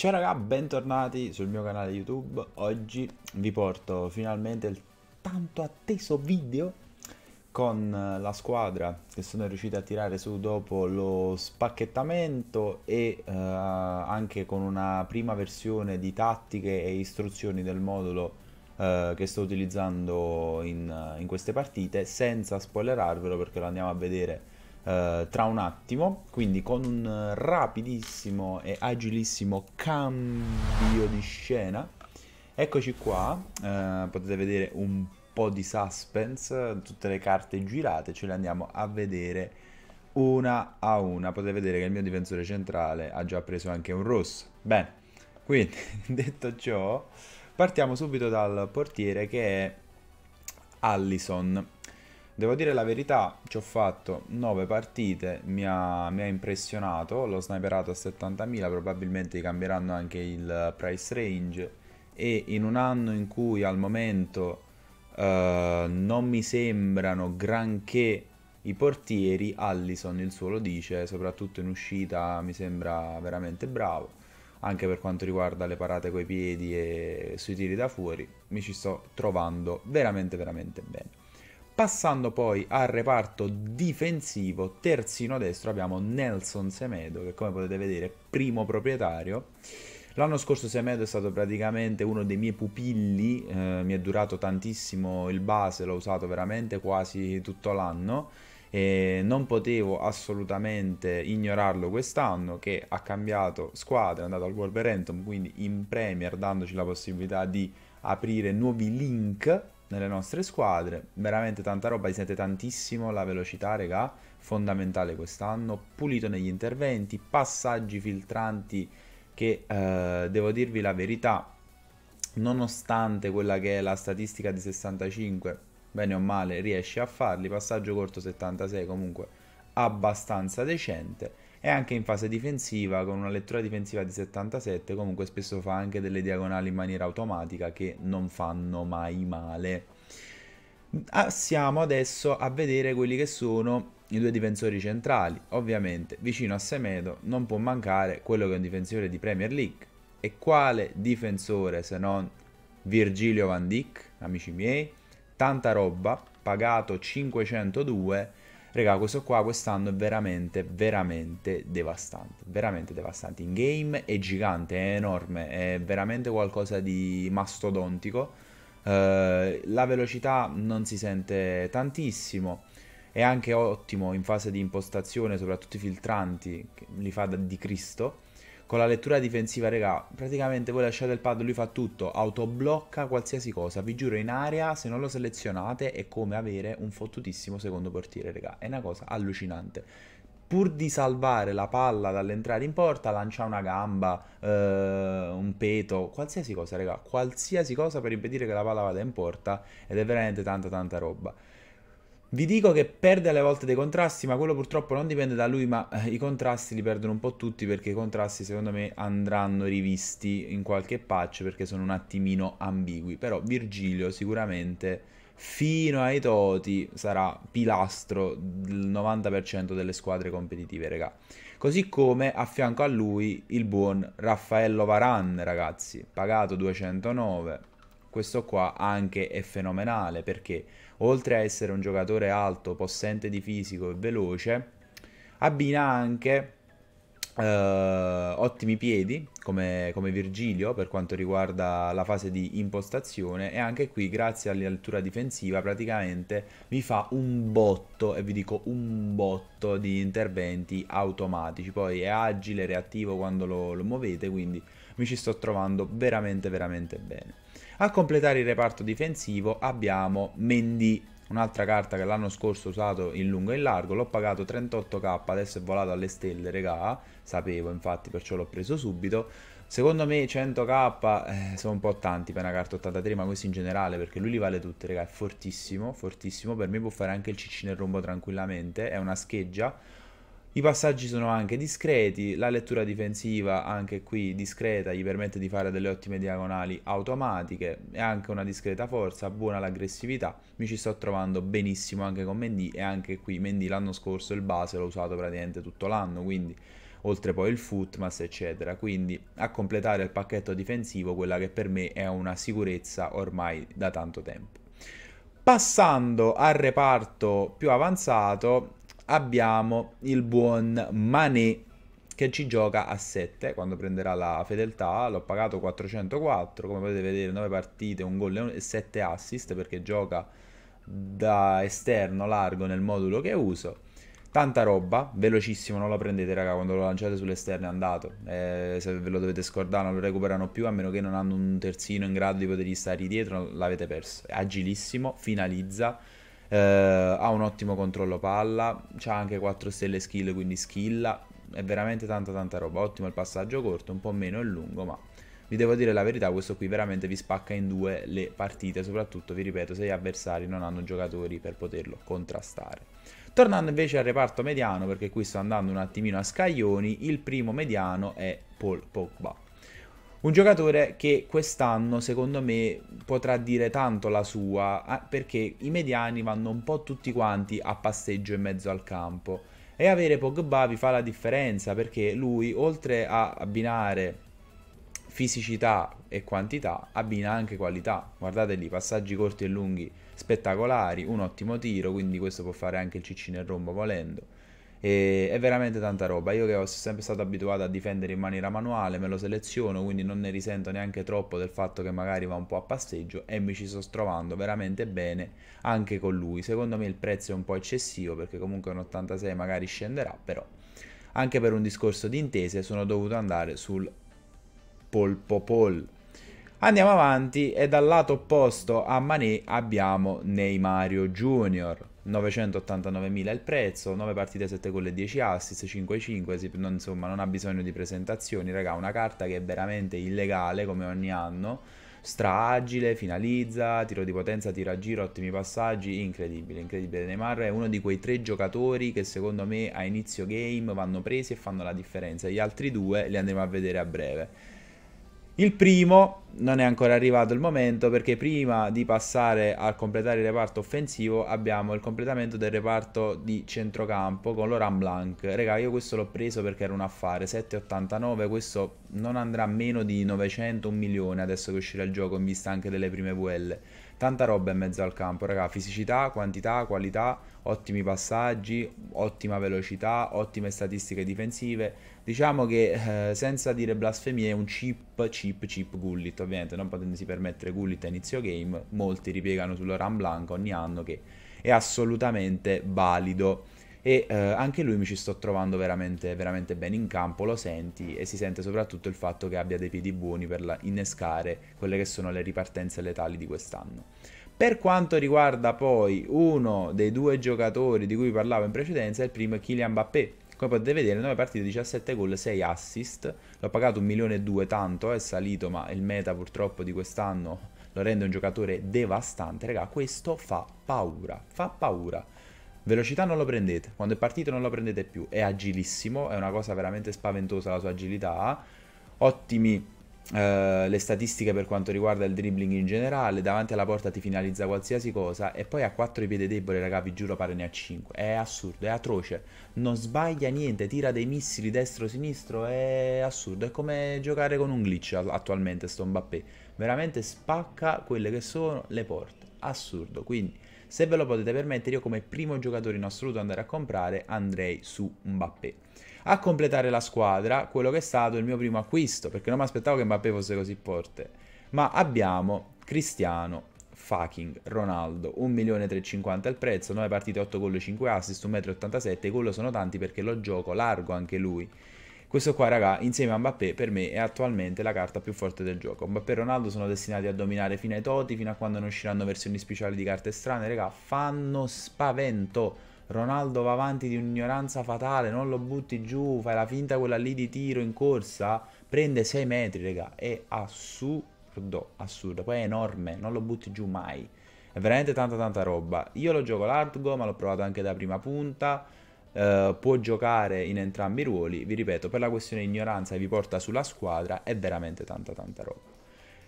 Ciao raga, bentornati sul mio canale YouTube. Oggi vi porto finalmente il tanto atteso video con la squadra che sono riuscito a tirare su dopo lo spacchettamento e eh, anche con una prima versione di tattiche e istruzioni del modulo eh, che sto utilizzando in, in queste partite senza spoilerarvelo perché lo andiamo a vedere eh, tra un attimo, quindi con un rapidissimo e agilissimo cambio di scena. Eccoci qua, eh, potete vedere un po' di suspense, tutte le carte girate, ce le andiamo a vedere una a una. Potete vedere che il mio difensore centrale ha già preso anche un rosso. Bene, quindi detto ciò, partiamo subito dal portiere che è Allison. Devo dire la verità, ci ho fatto 9 partite, mi ha, mi ha impressionato, l'ho sniperato a 70.000, probabilmente cambieranno anche il eh, price range e in un anno in cui al momento eh, non mi sembrano granché i portieri, Allison il suo lo dice, soprattutto in uscita mi sembra veramente bravo, anche per quanto riguarda le parate coi piedi e sui tiri da fuori, mi ci sto trovando veramente veramente bene. Passando poi al reparto difensivo, terzino destro abbiamo Nelson Semedo, che come potete vedere è primo proprietario. L'anno scorso Semedo è stato praticamente uno dei miei pupilli, eh, mi è durato tantissimo il base, l'ho usato veramente quasi tutto l'anno e non potevo assolutamente ignorarlo quest'anno che ha cambiato squadra, è andato al Wolverhampton, quindi in Premier dandoci la possibilità di aprire nuovi link nelle nostre squadre. Veramente tanta roba, si sente tantissimo la velocità, regà, fondamentale quest'anno, pulito negli interventi, passaggi filtranti che eh, devo dirvi la verità, nonostante quella che è la statistica di 65, bene o male riesce a farli, passaggio corto 76 comunque abbastanza decente e anche in fase difensiva con una lettura difensiva di 77 comunque spesso fa anche delle diagonali in maniera automatica che non fanno mai male. passiamo ah, adesso a vedere quelli che sono i due difensori centrali. Ovviamente vicino a Semedo non può mancare quello che è un difensore di Premier League. E quale difensore se non Virgilio Van Dijk, amici miei? Tanta roba, pagato 502 Raga, questo qua quest'anno è veramente, veramente devastante. Veramente devastante. In game è gigante, è enorme, è veramente qualcosa di mastodontico. Eh, la velocità non si sente tantissimo. È anche ottimo in fase di impostazione, soprattutto i filtranti, li fa di Cristo con la lettura difensiva, regà, praticamente voi lasciate il pad, lui fa tutto, autoblocca qualsiasi cosa, vi giuro in area se non lo selezionate è come avere un fottutissimo secondo portiere, regà, è una cosa allucinante. Pur di salvare la palla dall'entrare in porta, lancia una gamba, eh, un peto, qualsiasi cosa, regà, qualsiasi cosa per impedire che la palla vada in porta ed è veramente tanta tanta roba. Vi dico che perde alle volte dei contrasti, ma quello purtroppo non dipende da lui, ma eh, i contrasti li perdono un po' tutti perché i contrasti secondo me andranno rivisti in qualche patch perché sono un attimino ambigui. Però Virgilio sicuramente fino ai toti sarà pilastro del 90% delle squadre competitive, raga. Così come a fianco a lui il buon Raffaello Varan, ragazzi, pagato 209 questo qua anche è fenomenale perché oltre a essere un giocatore alto, possente di fisico e veloce, abbina anche eh, ottimi piedi come, come, Virgilio per quanto riguarda la fase di impostazione e anche qui grazie all'altura difensiva praticamente vi fa un botto e vi dico un botto di interventi automatici poi è agile, reattivo quando lo, lo muovete quindi mi ci sto trovando veramente veramente bene a completare il reparto difensivo abbiamo Mendy, un'altra carta che l'anno scorso ho usato in lungo e in largo, l'ho pagato 38k, adesso è volato alle stelle, regà, sapevo infatti, perciò l'ho preso subito. Secondo me 100k eh, sono un po' tanti per una carta 83, ma questo in generale, perché lui li vale tutti, regà, è fortissimo, fortissimo, per me può fare anche il cicci nel rombo tranquillamente, è una scheggia i passaggi sono anche discreti, la lettura difensiva anche qui discreta, gli permette di fare delle ottime diagonali automatiche, e anche una discreta forza, buona l'aggressività, mi ci sto trovando benissimo anche con Mendy e anche qui Mendy l'anno scorso il base l'ho usato praticamente tutto l'anno, quindi oltre poi il footmas eccetera, quindi a completare il pacchetto difensivo quella che per me è una sicurezza ormai da tanto tempo. Passando al reparto più avanzato, abbiamo il buon Mané che ci gioca a 7 quando prenderà la fedeltà, l'ho pagato 404, come potete vedere 9 partite, un gol e 7 assist perché gioca da esterno largo nel modulo che uso. Tanta roba, velocissimo, non la prendete raga, quando lo lanciate sull'esterno è andato. Eh, se ve lo dovete scordare non lo recuperano più, a meno che non hanno un terzino in grado di potergli stare dietro, l'avete perso. È agilissimo, finalizza eh, ha un ottimo controllo palla, ha anche 4 stelle skill, quindi skilla, è veramente tanta tanta roba, ottimo il passaggio corto, un po' meno il lungo, ma vi devo dire la verità, questo qui veramente vi spacca in due le partite, soprattutto, vi ripeto, se gli avversari non hanno giocatori per poterlo contrastare. Tornando invece al reparto mediano, perché qui sto andando un attimino a scaglioni, il primo mediano è Paul Pogba. Un giocatore che quest'anno, secondo me, potrà dire tanto la sua, ah, perché i mediani vanno un po' tutti quanti a passeggio in mezzo al campo. E avere Pogba vi fa la differenza, perché lui, oltre a abbinare fisicità e quantità, abbina anche qualità. Guardate lì, passaggi corti e lunghi spettacolari, un ottimo tiro, quindi questo può fare anche il cicci nel rombo volendo e è veramente tanta roba. Io che sono sempre stato abituato a difendere in maniera manuale, me lo seleziono, quindi non ne risento neanche troppo del fatto che magari va un po' a passeggio e mi ci sto trovando veramente bene anche con lui. Secondo me il prezzo è un po' eccessivo perché comunque un 86 magari scenderà, però anche per un discorso di intese sono dovuto andare sul polpopol. Andiamo avanti e dal lato opposto a Mané abbiamo Neymario Junior 989.000 il prezzo, 9 partite, 7 gol e 10 assist, 5-5, non, insomma non ha bisogno di presentazioni, raga, una carta che è veramente illegale come ogni anno, straagile, finalizza, tiro di potenza, tira a giro, ottimi passaggi, incredibile, incredibile. Neymar è uno di quei tre giocatori che secondo me a inizio game vanno presi e fanno la differenza, gli altri due li andremo a vedere a breve. Il primo non è ancora arrivato il momento perché prima di passare a completare il reparto offensivo abbiamo il completamento del reparto di centrocampo con l'Oran Blanc. Raga, io questo l'ho preso perché era un affare, 7,89, questo non andrà a meno di 900, 1 milione adesso che uscirà il gioco in vista anche delle prime VL tanta roba in mezzo al campo, raga, fisicità, quantità, qualità, ottimi passaggi, ottima velocità, ottime statistiche difensive. Diciamo che eh, senza dire blasfemie è un chip, chip, chip Gullit, ovviamente non potendosi permettere Gullit a inizio game, molti ripiegano sulla Ram Blanca ogni anno che è assolutamente valido e eh, anche lui mi ci sto trovando veramente, veramente bene in campo, lo senti e si sente soprattutto il fatto che abbia dei piedi buoni per la, innescare quelle che sono le ripartenze letali di quest'anno. Per quanto riguarda poi uno dei due giocatori di cui parlavo in precedenza, il primo è Kylian Mbappé, come potete vedere 9 partite 17 gol 6 assist l'ho pagato 1 milione e 2 tanto è salito ma il meta purtroppo di quest'anno lo rende un giocatore devastante raga questo fa paura fa paura Velocità non lo prendete, quando è partito non lo prendete più, è agilissimo, è una cosa veramente spaventosa la sua agilità, ottimi eh, le statistiche per quanto riguarda il dribbling in generale, davanti alla porta ti finalizza qualsiasi cosa e poi ha 4 i piedi deboli, raga, vi giuro pare ne ha 5, è assurdo, è atroce, non sbaglia niente, tira dei missili destro-sinistro, è assurdo, è come giocare con un glitch attualmente sto Mbappé, veramente spacca quelle che sono le porte, assurdo, quindi se ve lo potete permettere, io come primo giocatore in assoluto andare a comprare andrei su Mbappé. A completare la squadra, quello che è stato il mio primo acquisto, perché non mi aspettavo che Mbappé fosse così forte. Ma abbiamo Cristiano fucking Ronaldo, 1.350 il prezzo, 9 partite, 8 gol, 5 assist, 1,87 m, i gol sono tanti perché lo gioco largo anche lui. Questo qua, raga, insieme a Mbappé, per me è attualmente la carta più forte del gioco. Mbappé e Ronaldo sono destinati a dominare fino ai toti, fino a quando non usciranno versioni speciali di carte strane, raga, fanno spavento. Ronaldo va avanti di un'ignoranza fatale, non lo butti giù, fai la finta quella lì di tiro in corsa, prende 6 metri, raga, è assurdo, assurdo, poi è enorme, non lo butti giù mai. È veramente tanta tanta roba. Io lo gioco largo, ma l'ho provato anche da prima punta. Eh, può giocare in entrambi i ruoli, vi ripeto, per la questione ignoranza vi porta sulla squadra, è veramente tanta tanta roba.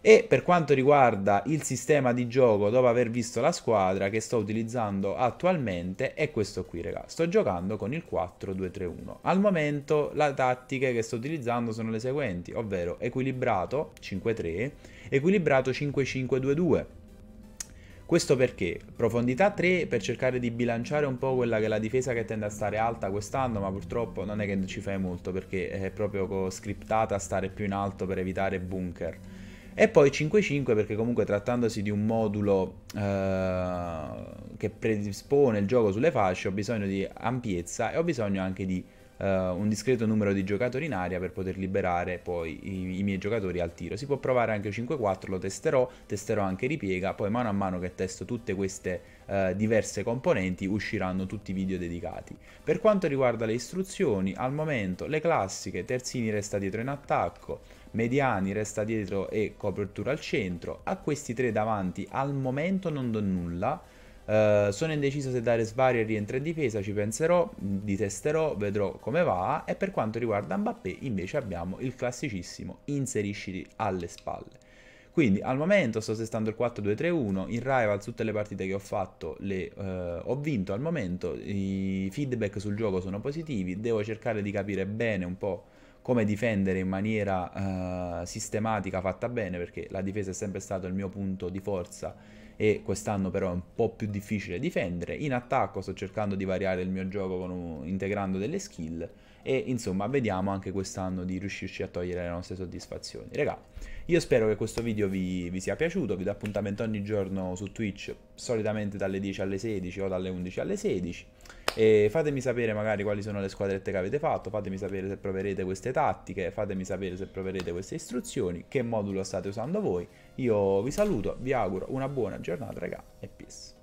E per quanto riguarda il sistema di gioco, dopo aver visto la squadra che sto utilizzando attualmente, è questo qui, raga. Sto giocando con il 4-2-3-1. Al momento le tattiche che sto utilizzando sono le seguenti, ovvero equilibrato 5-3, equilibrato 5-5-2-2. Questo perché? Profondità 3 per cercare di bilanciare un po' quella che è la difesa che tende a stare alta quest'anno, ma purtroppo non è che ci fai molto perché è proprio scriptata a stare più in alto per evitare bunker. E poi 5-5 perché comunque trattandosi di un modulo eh, che predispone il gioco sulle fasce ho bisogno di ampiezza e ho bisogno anche di uh, un discreto numero di giocatori in aria per poter liberare poi i, i miei giocatori al tiro. Si può provare anche 5-4, lo testerò, testerò anche ripiega, poi mano a mano che testo tutte queste uh, diverse componenti usciranno tutti i video dedicati. Per quanto riguarda le istruzioni, al momento le classiche, terzini resta dietro in attacco, mediani resta dietro e copertura al centro, a questi tre davanti al momento non do nulla, eh, sono indeciso se dare Svari e rientra in difesa, ci penserò, li mm, testerò, vedrò come va e per quanto riguarda Mbappé invece abbiamo il classicissimo inserisciti alle spalle. Quindi al momento sto testando il 4-2-3-1, in Rivals tutte le partite che ho fatto le uh, ho vinto al momento, i feedback sul gioco sono positivi, devo cercare di capire bene un po' come difendere in maniera uh, sistematica, fatta bene, perché la difesa è sempre stato il mio punto di forza e quest'anno però è un po' più difficile difendere. In attacco sto cercando di variare il mio gioco un... integrando delle skill e insomma vediamo anche quest'anno di riuscirci a togliere le nostre soddisfazioni. Regà, io spero che questo video vi, vi sia piaciuto, vi do appuntamento ogni giorno su Twitch, solitamente dalle 10 alle 16 o dalle 11 alle 16. E fatemi sapere magari quali sono le squadrette che avete fatto, fatemi sapere se proverete queste tattiche, fatemi sapere se proverete queste istruzioni, che modulo state usando voi. Io vi saluto, vi auguro una buona giornata, raga, e peace.